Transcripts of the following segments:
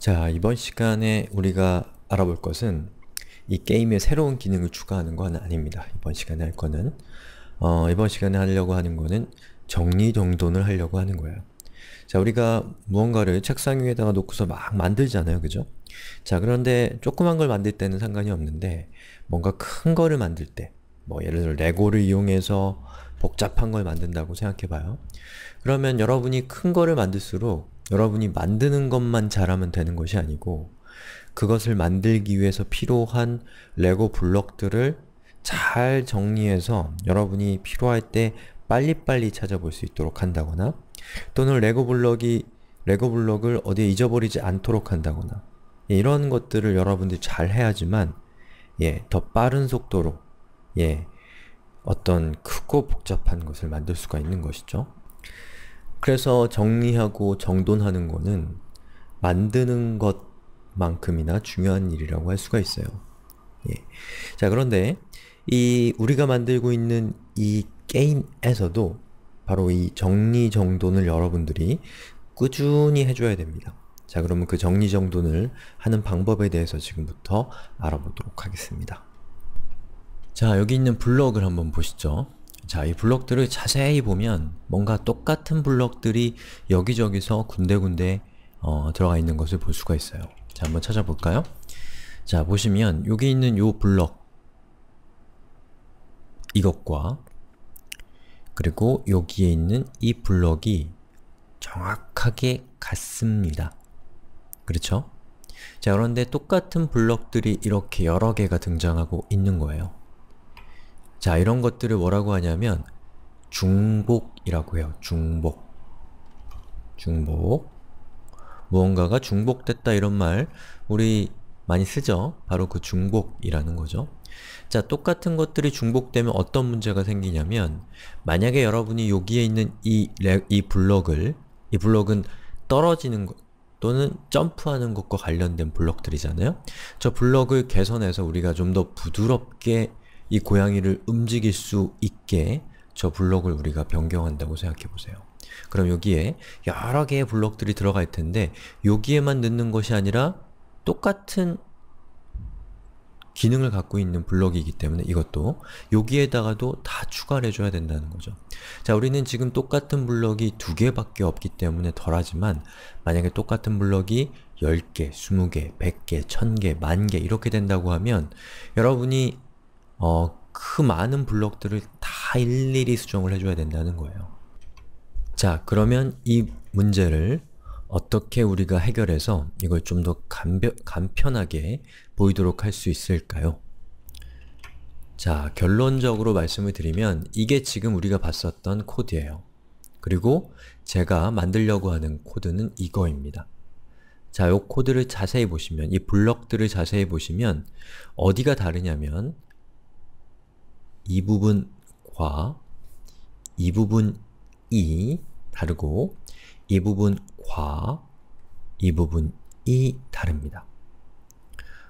자, 이번 시간에 우리가 알아볼 것은 이 게임에 새로운 기능을 추가하는 건 아닙니다. 이번 시간에 할 거는 어, 이번 시간에 하려고 하는 거는 정리정돈을 하려고 하는 거예요. 자, 우리가 무언가를 책상 위에다가 놓고서 막 만들잖아요. 그죠? 자, 그런데 조그만 걸 만들 때는 상관이 없는데 뭔가 큰 거를 만들 때뭐 예를 들어 레고를 이용해서 복잡한 걸 만든다고 생각해봐요. 그러면 여러분이 큰 거를 만들수록 여러분이 만드는 것만 잘하면 되는 것이 아니고 그것을 만들기 위해서 필요한 레고 블럭들을 잘 정리해서 여러분이 필요할 때 빨리빨리 찾아볼 수 있도록 한다거나 또는 레고 블럭이 레고 블럭을 어디에 잊어버리지 않도록 한다거나 예, 이런 것들을 여러분들이 잘 해야지만 예, 더 빠른 속도로 예, 어떤 크고 복잡한 것을 만들 수가 있는 것이죠. 그래서 정리하고 정돈하는 것은 만드는 것만큼이나 중요한 일이라고 할 수가 있어요. 예. 자, 그런데 이 우리가 만들고 있는 이 게임에서도 바로 이 정리 정돈을 여러분들이 꾸준히 해줘야 됩니다. 자, 그러면 그 정리 정돈을 하는 방법에 대해서 지금부터 알아보도록 하겠습니다. 자, 여기 있는 블럭을 한번 보시죠. 자, 이 블럭들을 자세히 보면 뭔가 똑같은 블럭들이 여기저기서 군데군데 어, 들어가 있는 것을 볼 수가 있어요. 자, 한번 찾아볼까요? 자, 보시면 여기 있는 요 블럭 이것과 그리고 여기에 있는 이 블럭이 정확하게 같습니다. 그렇죠? 자, 그런데 똑같은 블럭들이 이렇게 여러 개가 등장하고 있는 거예요. 자, 이런 것들을 뭐라고 하냐면 중복이라고 해요. 중복. 중복. 무언가가 중복됐다 이런 말 우리 많이 쓰죠? 바로 그 중복이라는 거죠. 자, 똑같은 것들이 중복되면 어떤 문제가 생기냐면 만약에 여러분이 여기에 있는 이, 레, 이 블럭을 이 블럭은 떨어지는 것 또는 점프하는 것과 관련된 블럭들이잖아요? 저 블럭을 개선해서 우리가 좀 더 부드럽게 이 고양이를 움직일 수 있게 저 블록을 우리가 변경한다고 생각해보세요. 그럼 여기에 여러 개의 블록들이 들어갈 텐데 여기에만 넣는 것이 아니라 똑같은 기능을 갖고 있는 블록이기 때문에 이것도 여기에다가도 다 추가를 해줘야 된다는 거죠. 자, 우리는 지금 똑같은 블럭이 두 개밖에 없기 때문에 덜하지만 만약에 똑같은 블럭이 10개, 20개, 100개, 1000개, 1000개 이렇게 된다고 하면 여러분이 어, 그 많은 블록들을 다 일일이 수정을 해줘야 된다는 거예요. 자, 그러면 이 문제를 어떻게 우리가 해결해서 이걸 좀 더 간편하게 보이도록 할 수 있을까요? 자, 결론적으로 말씀을 드리면 이게 지금 우리가 봤었던 코드예요. 그리고 제가 만들려고 하는 코드는 이거입니다. 자, 요 코드를 자세히 보시면, 이 블럭들을 자세히 보시면 어디가 다르냐면 이 부분과 이 부분이 다르고 이 부분과 이 부분이 다릅니다.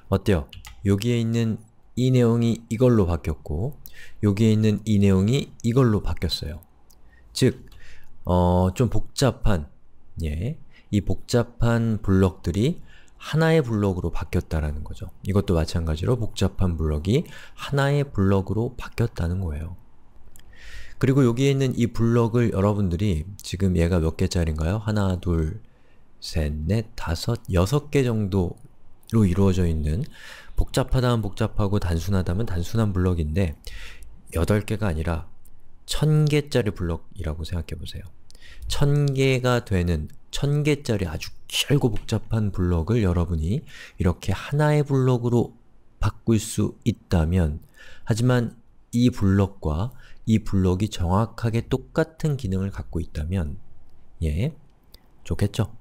어때요? 여기에 있는 이 내용이 이걸로 바뀌었고 여기에 있는 이 내용이 이걸로 바뀌었어요. 즉, 어, 좀 복잡한 예, 이 복잡한 블럭들이 하나의 블록으로 바뀌었다라는 거죠. 이것도 마찬가지로 복잡한 블럭이 하나의 블럭으로 바뀌었다는 거예요. 그리고 여기에 있는 이 블럭을 여러분들이 지금 얘가 몇 개짜리인가요? 하나, 둘, 셋, 넷, 다섯, 여섯 개 정도로 이루어져 있는 복잡하다면 복잡하고 단순하다면 단순한 블럭인데 8개가 아니라 1000개짜리 블럭이라고 생각해보세요. 1000개가 되는 천 개짜리 아주 길고 복잡한 블록을 여러분이 이렇게 하나의 블록으로 바꿀 수 있다면 하지만 이 블록과 이 블록이 정확하게 똑같은 기능을 갖고 있다면 예, 좋겠죠?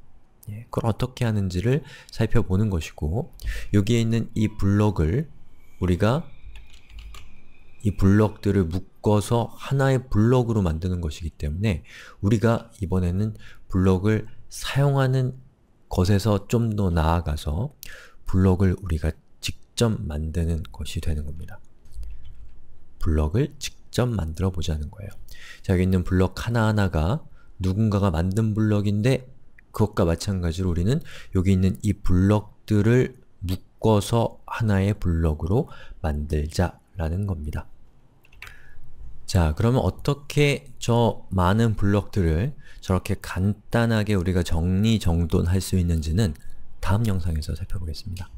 예, 그걸 어떻게 하는지를 살펴보는 것이고 여기에 있는 이 블록을 우리가 이블록들을 묶어서 하나의 블록으로 만드는 것이기 때문에 우리가 이번에는 블록을 사용하는 것에서 좀 더 나아가서 블럭을 우리가 직접 만드는 것이 되는 겁니다. 블럭을 직접 만들어 보자는 거예요. 자, 여기 있는 블럭 하나하나가 누군가가 만든 블럭인데 그것과 마찬가지로 우리는 여기 있는 이 블럭들을 묶어서 하나의 블럭으로 만들자라는 겁니다. 자, 그러면 어떻게 저 많은 블럭들을 저렇게 간단하게 우리가 정리정돈할 수 있는지는 다음 영상에서 살펴보겠습니다.